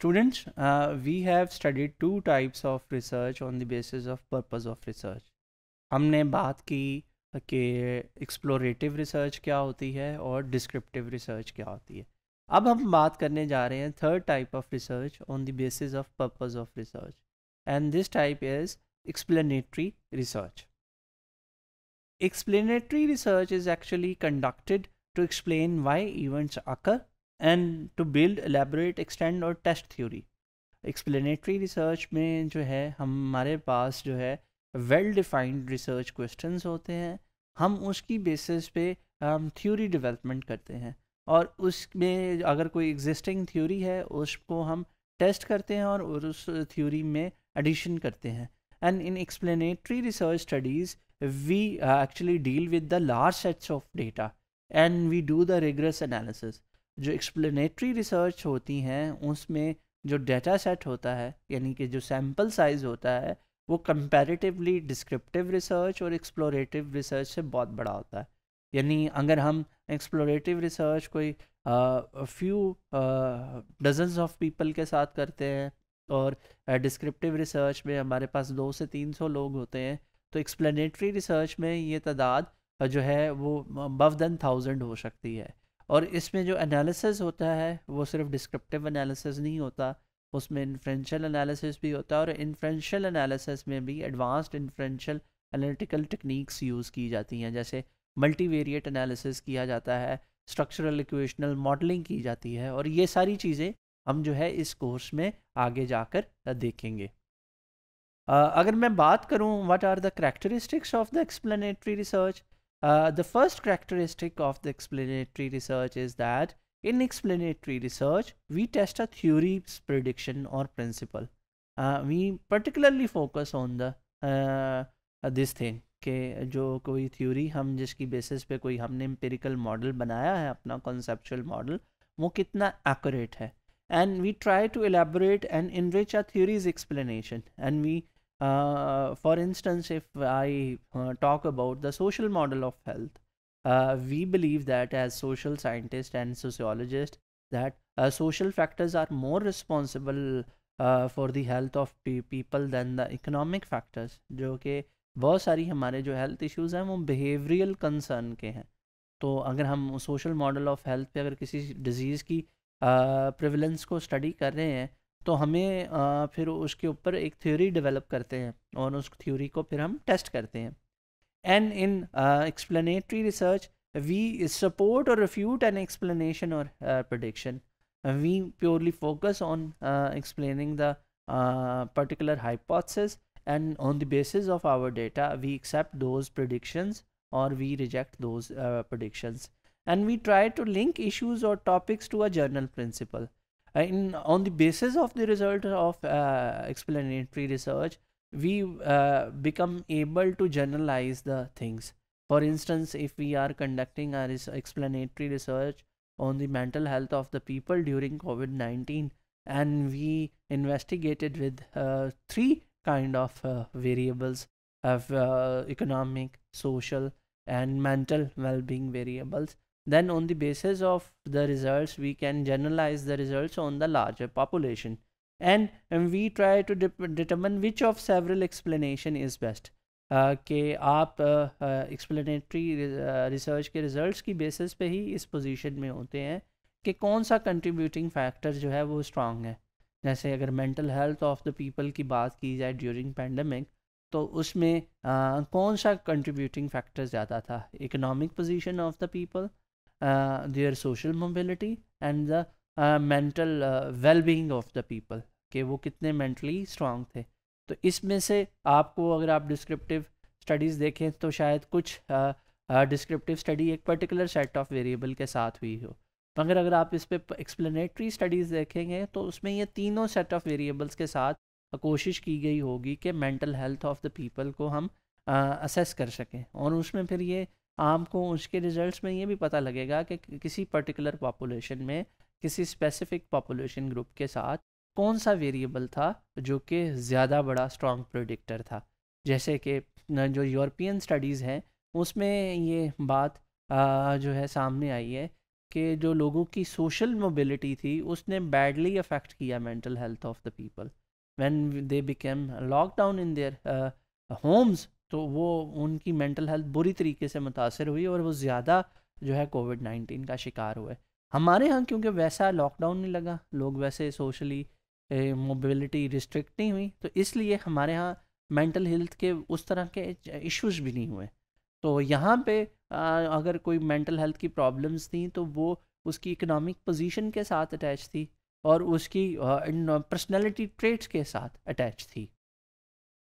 Students, uh, we have studied two types of research on the basis of purpose of research. हमने बात की कि explorative research क्या होती है और डिस्क्रिप्टिव रिसर्च क्या होती है अब हम बात करने जा रहे हैं third type of research on the basis of purpose of research and this type is explanatory research explanatory research is actually conducted to explain why events occur and to build elaborate extend or test theory explanatory research में जो है हमारे पास जो है well defined research question होते हैं हम उसकी बेसिस पे थ्योरी डेवलपमेंट करते हैं और उसमें अगर कोई एग्जिस्टिंग थ्योरी है उसको हम टेस्ट करते हैं और उस थ्योरी में एडिशन करते हैं and in explanatory research studies we actually deal with the large sets of data and we do the regress analysis जो एक्सप्लेनेटरी रिसर्च होती हैं उसमें जो डेटा सेट होता है यानी कि जो सैम्पल साइज़ होता है वो कंपैरेटिवली डिस्क्रिप्टिव रिसर्च और एक्सप्लोरेटिव रिसर्च से बहुत बड़ा होता है यानी अगर हम एक्सप्लोरेटिव रिसर्च कोई फ्यू डजन्स ऑफ पीपल के साथ करते हैं और डिस्क्रिप्टिव uh, रिसर्च में हमारे पास दो से तीन सौ लोग होते हैं तो एक्सप्लेनेटरी रिसर्च में ये तादाद जो है वो बव दैन थाउजेंड हो सकती है और इसमें जो एनालिसिस होता है वो सिर्फ डिस्क्रिप्टिव एनालिसिस नहीं होता उसमें इन्फ्रेंशल एनालिसिस भी होता है और इन्फ्रेंशल एनालिसिस में भी advanced inferential analytical techniques use की जाती हैं जैसे मल्टीवेरिएट एनालिसिस किया जाता है स्ट्रक्चरल इक्वेशनल मॉडलिंग की जाती है और ये सारी चीज़ें हम जो है इस कोर्स में आगे जाकर देखेंगे अगर मैं बात करूँ what are the characteristics of the explanatory research Uh, the first characteristic of the explanatory research is that in explanatory research, we test a theory's prediction or principle. Uh, we particularly focus on the uh, uh this thing कि जो कोई theory हम जिसकी basis पे कोई हमने empirical model बनाया है अपना कॉन्सेप्चुअल मॉडल वो कितना एक्यूरेट है and we try to elaborate and enrich our theories explanation and we Uh, for instance, if I uh, talk about the social model of health, uh, we believe that as social scientists and sociologists, that uh, social factors are more responsible uh, for the health of pe people than the economic factors. जो कि बहुत सारी हमारे जो health issues हैं वो behavioral concern के हैं तो अगर हम social model of health पे अगर किसी disease की uh, को स्टडी कर रहे हैं तो हमें आ, फिर उसके ऊपर एक थ्योरी डेवलप करते हैं और उस थ्योरी को फिर हम टेस्ट करते हैं and in explanatory research we support or refute an explanation or prediction we purely focus on explaining the particular hypothesis and on the basis of our data we accept those predictions or we reject those predictions and we try to link issues or topics to a general principle in on the basis of the result of uh, explanatory research we uh, become able to generalize the things for instance if we are conducting our explanatory research on the mental health of the people during covid-19 and we investigated with uh, three kind of uh, variables of uh, economic social and mental well-being variables Then on the basis of the results, we can generalize the results on the larger population. And, and we try to de determine which of several explanation is best. Uh, कि आप explanatory research के results की basis पे ही इस position में होते हैं कि कौन सा कंट्रीब्यूटिंग फैक्टर जो है वो स्ट्रांग है जैसे अगर mental health of the people की बात की जाए ड्यूरिंग पैंडमिक तो उसमें आ, कौन सा कंट्रीब्यूटिंग फैक्टर ज़्यादा था economic position of the people their social mobility and the mental wellbeing of the people कि वो कितने मेंटली स्ट्रांग थे तो इसमें से आपको अगर आप डिस्क्रिप्टिव स्टडीज़ देखें तो शायद कुछ डिस्क्रिप्टिव uh, स्टडी uh, एक पर्टिकुलर सेट ऑफ वेरिएबल के साथ हुई हो मगर अगर आप इस पर एक्सप्लेनेटरी स्टडीज़ देखेंगे तो उसमें ये तीनों सेट ऑफ वेरिएबल्स के साथ कोशिश की गई होगी कि mental health of the people को हम असेस uh, कर सकें और उसमें फिर ये आपको उसके रिजल्ट्स में ये भी पता लगेगा कि किसी पर्टिकुलर पॉपुलेशन में किसी स्पेसिफिक पॉपुलेशन ग्रुप के साथ कौन सा वेरिएबल था जो कि ज़्यादा बड़ा स्ट्रॉन्ग प्रोडिक्टर था जैसे कि जो यूरोपियन स्टडीज़ हैं उसमें ये बात जो है सामने आई है कि जो लोगों की सोशल मोबिलिटी थी उसने बैडली अफेक्ट किया mental health of the people when they became lockdown in their homes तो वो उनकी मेंटल हेल्थ बुरी तरीके से मुतासर हुई और वो ज़्यादा जो है कोविड नाइन्टीन का शिकार हुए हमारे यहाँ क्योंकि वैसा लॉकडाउन नहीं लगा लोग वैसे सोशली मोबिलिटी रिस्ट्रिक्ट नहीं हुई तो इसलिए हमारे यहाँ मेंटल हेल्थ के उस तरह के इश्यूज भी नहीं हुए तो यहाँ पे आ, अगर कोई मेंटल हेल्थ की प्रॉब्लम्स थी तो वो उसकी इकोनॉमिक पोजीशन के साथ अटैच थी और उसकी पर्सनैलिटी ट्रेट्स के साथ अटैच थी